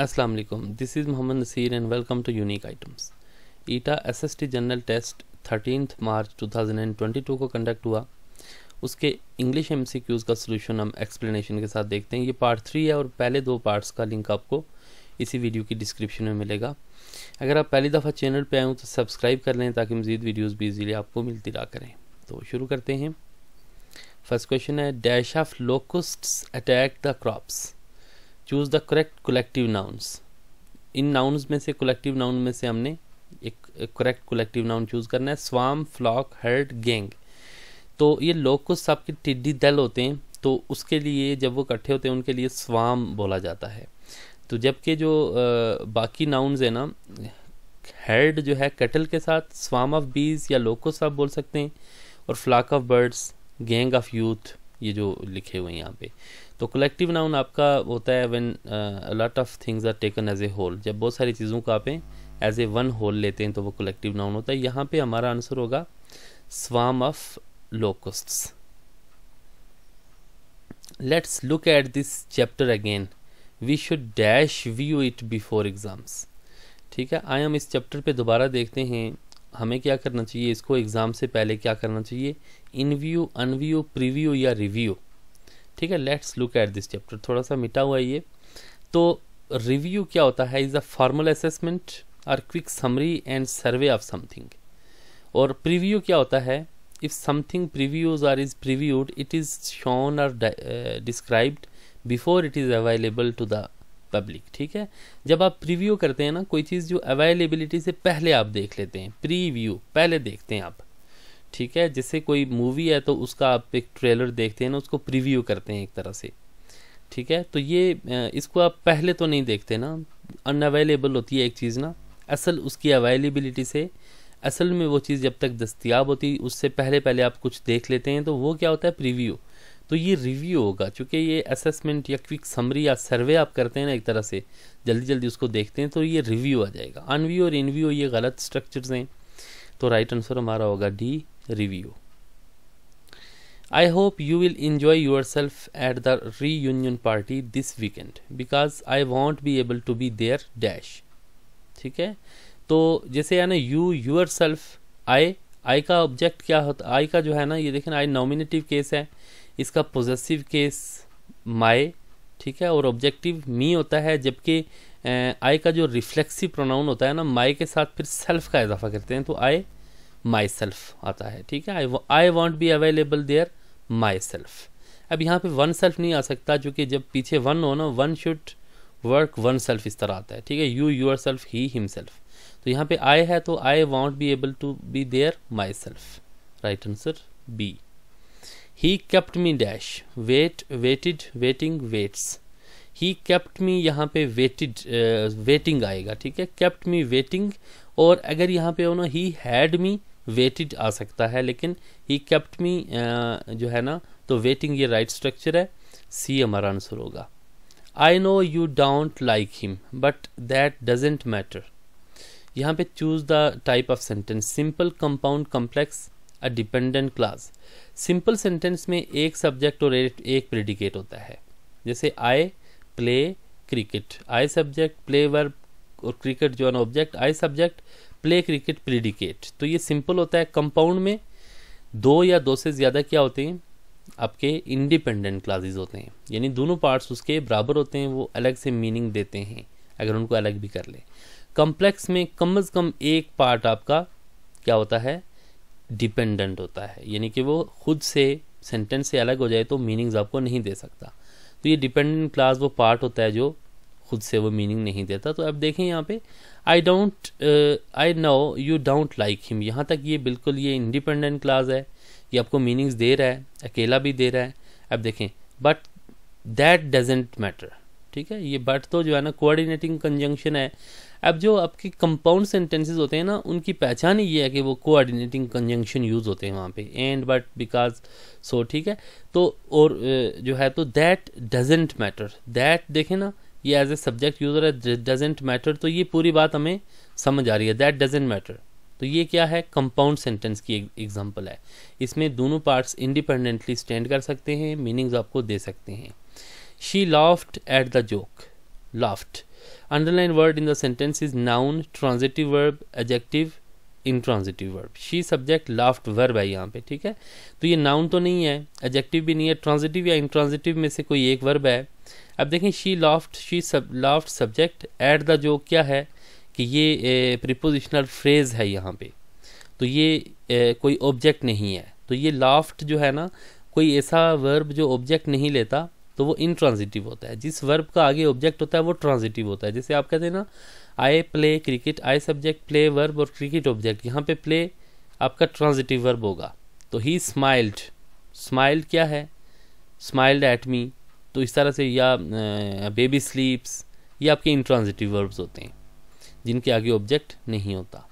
Aslam this is Mohammad Naseer and welcome to unique items ईटा S S T general test thirteen March 2022 को conduct हुआ उसके English ques का solution हम एक्सप्लेनेशन के साथ देखते हैं ये पार्ट थ्री है और पहले दो पार्ट्स का लिंक आपको इसी वीडियो की डिस्क्रिप्शन में मिलेगा अगर आप पहली दफ़ा चैनल पर आएँ तो सब्सक्राइब कर लें ताकि मज़ीद वीडियोज़ भी ईज़िली आपको मिलती रहा करें तो शुरू करते हैं फर्स्ट क्वेश्चन है dash of locust attack the crops choose the correct collective nouns in nouns में से कोलेक्टिव नाउन में से हमने एक करेक्ट कोलेक्टिव नाउन चूज करना है स्वाम फ्लॉक हर्ड गेंग तो ये कुछ सबके टिड्डी दल होते हैं तो उसके लिए जब वो इकट्ठे होते हैं उनके लिए स्वाम बोला जाता है तो जबकि जो आ, बाकी नाउन्स हैं ना हेड जो है कटल के साथ स्वाम ऑफ बीज या लोकोस आप बोल सकते हैं और flock of birds gang of youth ये जो लिखे हुए हैं यहाँ पे तो कलेक्टिव नाउन आपका होता है when lot of things are taken as a whole जब बहुत सारी चीज़ों को आप एज ए वन होल लेते हैं तो वो कलेक्टिव नाउन होता है यहाँ पे हमारा आंसर होगा swarm of locusts let's look at this chapter again we should dash view it before exams ठीक है आए हम इस चैप्टर पे दोबारा देखते हैं हमें क्या करना चाहिए इसको एग्ज़ाम से पहले क्या करना चाहिए इन व्यू अनव्यू प्रीव्यू या रिव्यू ठीक है let's look at this chapter थोड़ा सा मिटा हुआ ये तो रिव्यू क्या होता है इज़ अ फॉर्मल असेसमेंट और quick summary and survey of something और प्रीव्यू क्या होता है if something previews are is previewed it is shown और described before it is available to the public ठीक है जब आप प्रीव्यू करते हैं ना कोई चीज़ जो अवेलेबिलिटी से पहले आप देख लेते हैं प्रीव्यू पहले देखते हैं आप ठीक है जैसे कोई मूवी है तो उसका आप एक ट्रेलर देखते हैं ना उसको प्रीव्यू करते हैं एक तरह से ठीक है तो ये इसको आप पहले तो नहीं देखते ना अनअवेलेबल होती है एक चीज़ ना असल उसकी अवेलेबिलिटी से असल में वो चीज़ जब तक दस्तियाब होती उससे पहले पहले आप कुछ देख लेते हैं तो वो क्या होता है प्रीव्यू तो ये रिव्यू होगा चूँकि ये असेसमेंट या क्विक समरी या सर्वे आप करते हैं ना एक तरह से जल्दी जल्दी उसको देखते हैं तो ये रिव्यू आ जाएगा अनव्यू और इनव्यू ये गलत स्ट्रक्चर्स हैं तो राइट आंसर हमारा होगा D review I you will you yourself at the reunion party this weekend because I won't be able to be there dash ठीक है तो जैसे यानी you yourself I I का object क्या होता आई का जो है ना ये देखें आई नॉमिनेटिव केस है इसका पोजेसिव केस माई ठीक है और ऑब्जेक्टिव मी होता है जबकि आई का जो रिफ्लेक्सिव प्रोनाउन होता है ना माई के साथ फिर सेल्फ का इजाफा करते हैं तो आई माई सेल्फ आता है ठीक है I I won't be available there myself अब यहाँ पे वन सेल्फ नहीं आ सकता क्योंकि जब पीछे वन हो ना one should work oneself इस तरह आता है ठीक है you yourself he himself तो यहाँ पे आई है तो I won't be able to be there myself right answer B he kept me dash wait waited waiting waits he kept me यहाँ पे uh, वेटिंग आएगा ठीक है kept मी वेटिंग और अगर यहाँ पे हो ना ही हैड मी वेटेड आ सकता है लेकिन ही me मी uh, जो है ना तो वेटिंग ये राइट स्ट्रक्चर है सी हमारा आंसर होगा I know you don't like him but that doesn't matter यहाँ पे choose the type of sentence simple compound complex a dependent clause simple sentence में एक सब्जेक्ट और एक प्रेडिकेट होता है जैसे I play cricket I subject play verb और क्रिकेट जो है ना object I subject play cricket predicate तो ये सिंपल होता है कंपाउंड में दो या दो से ज़्यादा क्या होते हैं आपके इंडिपेंडेंट क्लासेज होते हैं यानी दोनों पार्ट्स उसके बराबर होते हैं वो अलग से मीनिंग देते हैं अगर उनको अलग भी कर लें कम्प्लेक्स में कम अज़ कम एक पार्ट आपका क्या होता है डिपेंडेंट होता है यानी कि वो खुद से सेंटेंस से अलग हो जाए तो मीनिंग्स आपको नहीं दे सकता तो ये डिपेंडेंट क्लास वो पार्ट होता है जो खुद से वो मीनिंग नहीं देता तो अब देखें यहाँ पे I don't I know you don't like him यहाँ तक ये बिल्कुल ये इंडिपेंडेंट क्लास है ये आपको मीनिंग्स दे रहा है अकेला भी दे रहा है अब देखें बट दैट डजेंट मैटर ठीक है ये बट तो जो है ना कोऑर्डिनेटिंग कंजंक्शन है अब जो आपके कंपाउंड सेंटेंसेस होते हैं ना उनकी पहचान ही ये है कि वो कोऑर्डिनेटिंग कंजंक्शन यूज़ होते हैं वहाँ पे एंड बट बिकॉज सो ठीक है तो और जो है तो दैट डजेंट मैटर दैट देखें ना ये एज ए सब्जेक्ट यूजर है डजेंट मैटर तो ये पूरी बात हमें समझ आ रही है दैट डजेंट मैटर तो ये क्या है कंपाउंड सेंटेंस की एग्जाम्पल है इसमें दोनों पार्ट्स इंडिपेंडेंटली स्टैंड कर सकते हैं मीनिंग्स आपको दे सकते हैं She laughed at the joke. Laughed. Underline word in the sentence is noun, transitive verb, adjective, intransitive verb she subject laughed verb है यहाँ पे ठीक है तो ये नाउन तो नहीं है एडजेक्टिव भी नहीं है ट्रांजिटिव या इंट्रांजिटिव में से कोई एक वर्ब है अब देखें शी लाफ्ट शी सब लाफ्ट सब्जेक्ट एट द जो क्या है कि ये प्रिपोजिशनल फ्रेज है यहाँ पे तो ये ए, कोई ऑब्जेक्ट नहीं है तो ये लाफ्ट जो है ना कोई ऐसा वर्ब जो ऑब्जेक्ट नहीं लेता तो वो इनट्रांजिटिव होता है जिस वर्ब का आगे ऑब्जेक्ट होता है वो ट्रांजिटिव होता है जैसे आप कहते हैं ना I play cricket I subject play verb और क्रिकेट ऑब्जेक्ट यहाँ पे प्ले आपका ट्रांजिटिव वर्ब होगा तो ही स्माइल्ड स्माइल्ड क्या है स्माइल्ड एट मी तो इस तरह से या बेबी स्लीप्स ये आपके इंट्रांजिटिव वर्ब्स होते हैं जिनके आगे ऑब्जेक्ट नहीं होता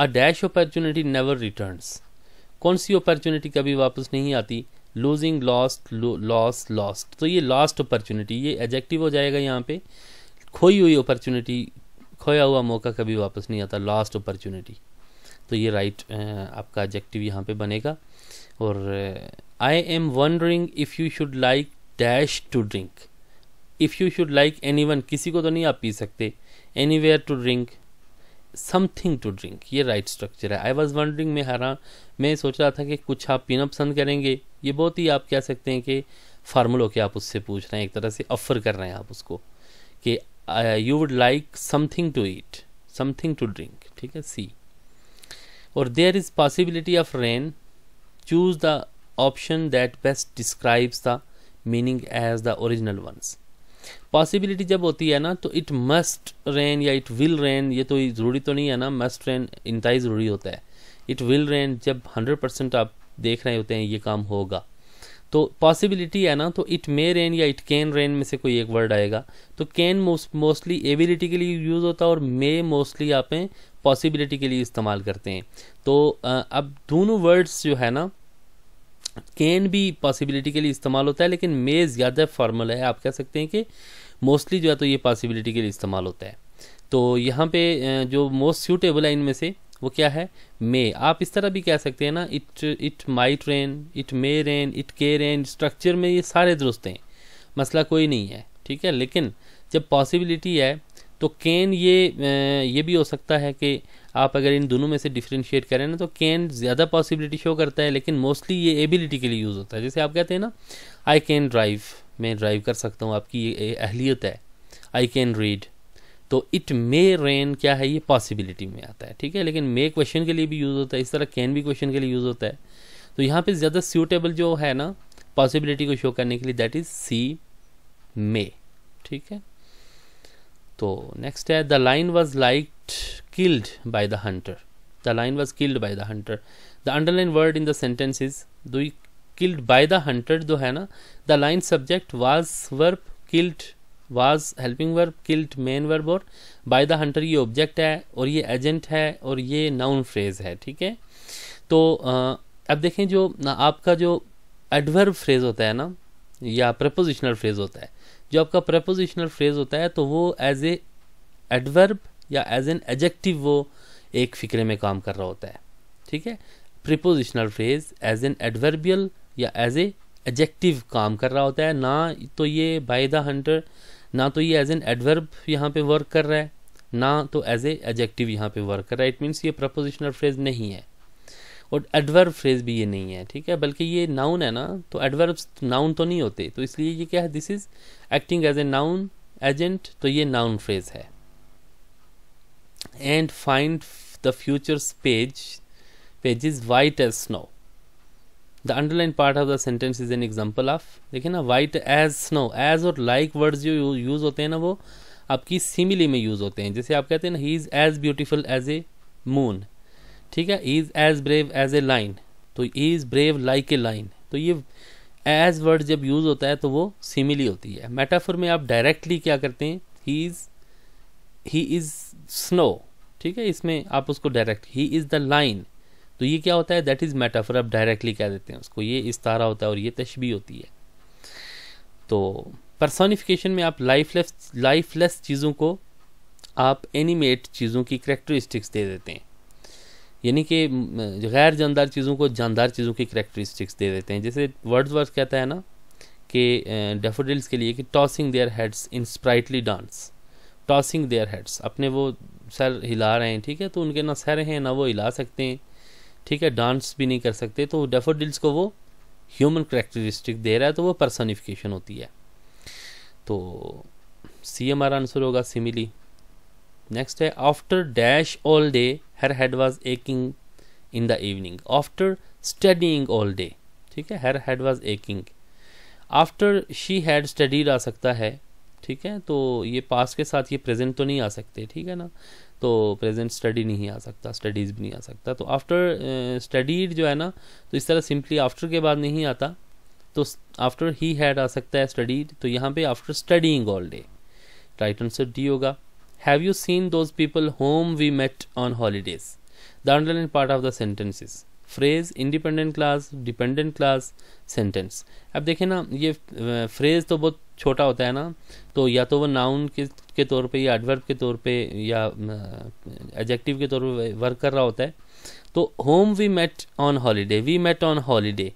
a dash opportunity never returns कौन सी अपॉर्चुनिटी कभी वापस नहीं आती लूजिंग लॉस्ट लॉस लॉस्ट तो ये लॉस्ट अपॉर्चुनिटी ये एजेक्टिव हो जाएगा यहाँ पे खोई हुई अपॉर्चुनिटी खोया हुआ मौका कभी वापस नहीं आता लॉस्ट अपॉर्चुनिटी तो ये राइट आपका एजेक्टिव यहाँ पे बनेगा और I am wondering if you should like dash to drink if you should like anyone किसी को तो नहीं आप पी सकते anywhere to drink something to drink ये राइट स्ट्रक्चर है आई वॉज वंडरिंग मैं हरा मैं सोच रहा था कि कुछ आप पीना पसंद करेंगे ये बहुत ही आप कह सकते हैं कि फार्मल के आप उससे पूछ रहे हैं एक तरह से ऑफर कर रहे हैं आप उसको कि you would like something to eat something to drink ठीक है सी और there is possibility of rain choose the option that best describes the meaning as the original ones possibility जब होती है ना तो इट मस्ट रेन या it will rain ये तो ज़रूरी तो नहीं है ना मस्ट रेन इंतहाई ज़रूरी होता है इट विल रेन जब हंड्रेड परसेंट आप देख रहे होते हैं ये काम होगा तो पॉसिबिलिटी है ना तो इट मे रेन या इट कैन रेन में से कोई एक वर्ड आएगा तो कैन मोस्टली एबिलिटी के लिए यूज़ होता है और मे मोस्टली आप पॉसिबिलिटी के लिए इस्तेमाल करते हैं तो अब दोनों वर्ड्स जो है ना कैन भी पॉसिबिलिटी के लिए इस्तेमाल होता है लेकिन मे ज़्यादा फॉर्मल है आप कह सकते हैं कि मोस्टली जो है तो ये पॉसिबिलिटी के लिए इस्तेमाल होता है तो यहाँ पे जो मोस्ट सूटेबल है इनमें से वो क्या है मे आप इस तरह भी कह सकते हैं ना it it might rain it may rain it के रेन स्ट्रक्चर में ये सारे दुरुस्त हैं मसला कोई नहीं है ठीक है लेकिन जब पॉसिबिलिटी है तो कैन ये ये भी हो सकता है कि आप अगर इन दोनों में से डिफ्रेंशिएट करें ना तो कैन ज़्यादा पॉसिबिलिटी शो करता है लेकिन मोस्टली ये एबिलिटी के लिए यूज़ होता है जैसे आप कहते हैं ना आई कैन ड्राइव मैं ड्राइव कर सकता हूँ आपकी ये अहलियत है आई कैन रीड तो इट मे रेन क्या है ये पॉसिबिलिटी में आता है ठीक है लेकिन मे क्वेश्चन के लिए भी यूज़ होता है इस तरह कैन भी क्वेश्चन के लिए यूज़ होता है तो यहाँ पे ज़्यादा सूटेबल जो है ना पॉसिबिलिटी को शो करने के लिए दैट इज़ सी मे ठीक है तो नेक्स्ट है the lion was like killed by the hunter the lion was killed by the hunter the underlined word in the sentence is do killed by the hunter जो है ना the lion subject was verb killed was helping verb killed main verb और by the hunter ये object है और ये agent है और ये नाउन फ्रेज है ठीक है तो अब देखें जो आपका जो एडवर्ब फ्रेज होता है ना या प्रपोजिशनल फ्रेज होता है जो आपका प्रपोजिशनल फ्रेज होता है तो वो एज ए एडवर्ब या एज एन एजेक्टिव वो एक फिक्रे में काम कर रहा होता है ठीक है prepositional phrase as an adverbial या एज ए एजेक्टिव काम कर रहा होता है ना तो ये बाय द हंटर ना तो ये एज एन एडवर्ब यहाँ पे वर्क कर रहा है ना तो एज ए एजेक्टिव यहाँ पे वर्क कर रहा है इट मीन्स ये प्रपोजिशनल फ्रेज नहीं है और एडवर्ब फ्रेज भी ये नहीं है ठीक है बल्कि ये नाउन है ना तो एडवर्ब नाउन तो नहीं होते तो इसलिए ये क्या है this is acting as a noun agent तो ये नाउन फ्रेज है and find the futures page page is white as snow the underlined part of the sentence is an example of देखिए ना white as snow as और like words जो use होते हैं ना वो आपकी सिमिली में यूज होते हैं जैसे आप कहते हैं ना he is as beautiful as a moon ठीक है is as brave as a lion तो is brave like a lion तो ये एज वर्ड जब यूज होता है तो वो सिमिली होती है मेटाफर में आप डायरेक्टली क्या करते हैं he is he is snow ठीक है इसमें आप उसको direct he is the lion तो ये क्या होता है दैट इज मेटाफर आप डायरेक्टली कह देते हैं उसको ये इस तारा होता है और ये तशबी होती है तो पर्सोनिफिकेशन में आप लाइफलेस लाइफलेस चीज़ों को आप एनिमेट चीज़ों की करेक्टरिस्टिक्स दे देते हैं यानी कि गैर जानदार चीज़ों को जानदार चीज़ों की करेक्टरिस्टिक्स दे देते हैं जैसे वर्ड्स वर्ड कहता है ना कि डेफोडिल्स के लिए कि tossing their heads in sprightly dance tossing their heads अपने वो सर हिला रहे हैं ठीक है तो उनके ना सर हैं ना वो हिला सकते हैं ठीक है डांस भी नहीं कर सकते तो डेफोडिल्स को वो ह्यूमन करेक्टरिस्टिक दे रहा है तो वो पर्सनिफिकेशन होती है तो सी हमारा आंसर होगा सिमिली नेक्स्ट है after dash all day her head was aching in the evening after studying all day ठीक है her head was aching after she had studied आ सकता है ठीक है तो ये पास के साथ ये प्रेजेंट तो नहीं आ सकते ठीक है ना तो प्रेजेंट स्टडी नहीं आ सकता स्टडीज़ भी नहीं आ सकता तो आफ्टर स्टडीड जो है ना तो इस तरह सिंपली आफ्टर के बाद नहीं आता तो आफ्टर ही हैड आ सकता है स्टडीड तो यहाँ पे after studying all day right answer D होगा have you seen those people whom we met on holidays the underlined part of the sentences phrase independent clause dependent clause sentence अब देखें ना ये फ्रेज तो बहुत छोटा होता है ना तो या तो वो नाउन के के तौर पे या एडवर्ब के तौर पे या एडजेक्टिव के तौर पे वर्क कर रहा होता है तो whom we met on holiday we met on holiday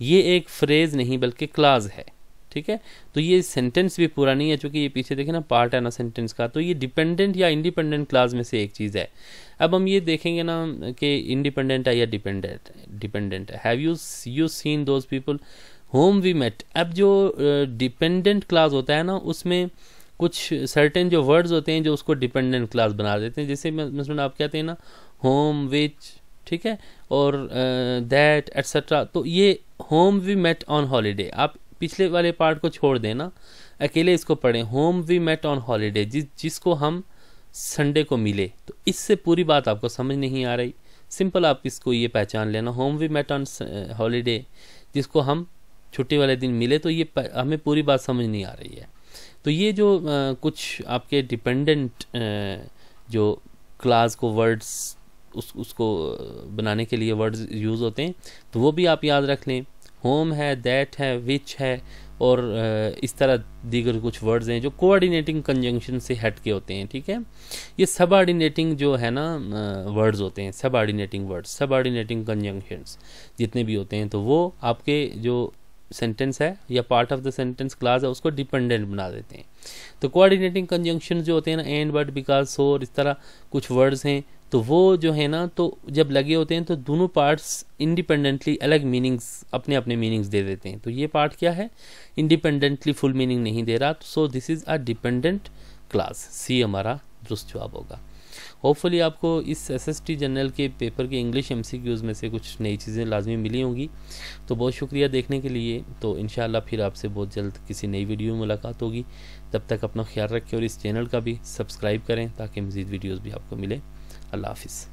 ये एक फ्रेज नहीं बल्कि क्लाज है ठीक है तो ये सेंटेंस भी पूरा नहीं है चूंकि ये पीछे देखे ना पार्ट है ना सेंटेंस का तो ये डिपेंडेंट या इंडिपेंडेंट क्लास में से एक चीज़ है अब हम ये देखेंगे ना कि इंडिपेंडेंट है या dependent dependent have you you seen those people whom we met अब जो डिपेंडेंट क्लास होता है ना उसमें कुछ सर्टेन जो वर्ड्स होते हैं जो उसको डिपेंडेंट क्लास बना देते हैं जैसे मिसमेंट आप कहते हैं ना होम विच ठीक है और दैट uh, एट्सट्रा तो ये whom we met on holiday आप पिछले वाले पार्ट को छोड़ देना अकेले इसको पढ़ें whom we met on holiday जिस जिसको हम uh, संडे को मिले तो इससे पूरी बात आपको समझ नहीं आ रही सिंपल आप इसको ये पहचान लेना whom we met on holiday जिसको हम छुट्टी वाले दिन मिले तो ये हमें पूरी बात समझ नहीं आ रही है तो ये जो आ, कुछ आपके डिपेंडेंट जो क्लास को वर्ड्स उस उसको बनाने के लिए वर्ड्स यूज़ होते हैं तो वो भी आप याद रख लें होम है दैट है विच है और इस तरह दीगर कुछ वर्ड्स हैं जो कोऑर्डिनेटिंग कंजंक्शन से हट के होते हैं ठीक है ये सब ऑर्डिनेटिंग जो है ना वर्ड्स होते हैं सब ऑर्डिनेटिंग वर्ड्स सब ऑर्डिनेटिंग कंजंक्शंस जितने भी होते हैं तो वो आपके जो सेंटेंस है या part of the sentence clause है उसको डिपेंडेंट बना देते हैं तो कोऑर्डिनेटिंग कंजंक्शन जो होते हैं ना एंड बट बिकॉज सो और इस तरह कुछ वर्ड्स हैं तो वो जो है ना तो जब लगे होते हैं तो दोनों पार्ट्स इंडिपेंडेंटली अलग मीनिंग्स अपने अपने मीनिंग्स दे देते हैं तो ये पार्ट क्या है इंडिपेंडेंटली फुल मीनिंग नहीं दे रहा so this is a dependent clause C हमारा दुरुस्त जवाब होगा होपफुली आपको इस एस एस टी जनरल के पेपर के इंग्लिश एम सी क्यूज़ में से कुछ नई चीज़ें लाजमी मिली होंगी तो बहुत शुक्रिया देखने के लिए तो इन फिर आपसे बहुत जल्द किसी नई वीडियो में मुलाकात होगी तब तक अपना ख्याल रखें और इस चैनल का भी सब्सक्राइब करें ताकि मज़ीद वीडियोज़ भी आपको मिले Allah Hafiz.